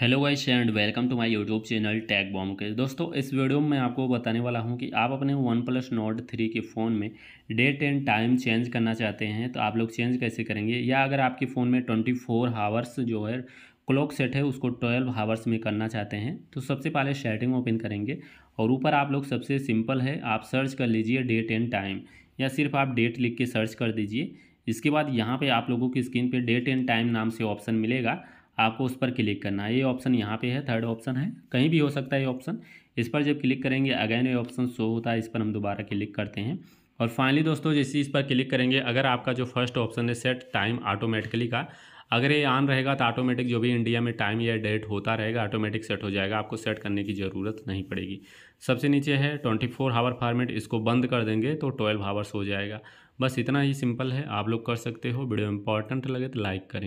hello guys and welcome to my YouTube channel टैग बॉम के दोस्तों इस वीडियो में मैं आपको बताने वाला हूं कि आप अपने वन प्लस नोट थ्री के फ़ोन में डेट एंड टाइम चेंज करना चाहते हैं तो आप लोग चेंज कैसे करेंगे या अगर आपके फ़ोन में ट्वेंटी फोर हावर्स जो है क्लॉक सेट है उसको ट्वेल्व हावर्स में करना चाहते हैं तो सबसे पहले सेटिंग ओपन करेंगे और ऊपर आप लोग सबसे सिंपल है आप सर्च कर लीजिए डेट एंड टाइम या सिर्फ आप डेट लिख के सर्च कर दीजिए इसके बाद यहाँ पर आप लोगों की स्क्रीन पर डेट एंड टाइम नाम से ऑप्शन मिलेगा आपको उस पर क्लिक करना है ये ऑप्शन यहाँ पे है थर्ड ऑप्शन है कहीं भी हो सकता है ये ऑप्शन इस पर जब क्लिक करेंगे अगेन ये ऑप्शन शो होता है इस पर हम दोबारा क्लिक करते हैं और फाइनली दोस्तों जैसे इस पर क्लिक करेंगे अगर आपका जो फर्स्ट ऑप्शन है सेट टाइम ऑटोमेटिकली का अगर ये ऑन रहेगा तो ऑटोमेटिक जो भी इंडिया में टाइम या डेट होता रहेगा ऑटोमेटिक सेट हो जाएगा आपको सेट करने की ज़रूरत नहीं पड़ेगी सबसे नीचे है ट्वेंटी फोर हावर फार्मेट इसको बंद कर देंगे तो ट्वेल्व हावर्स हो जाएगा बस इतना ही सिंपल है आप लोग कर सकते हो वीडियो इंपॉर्टेंट लगे तो लाइक करें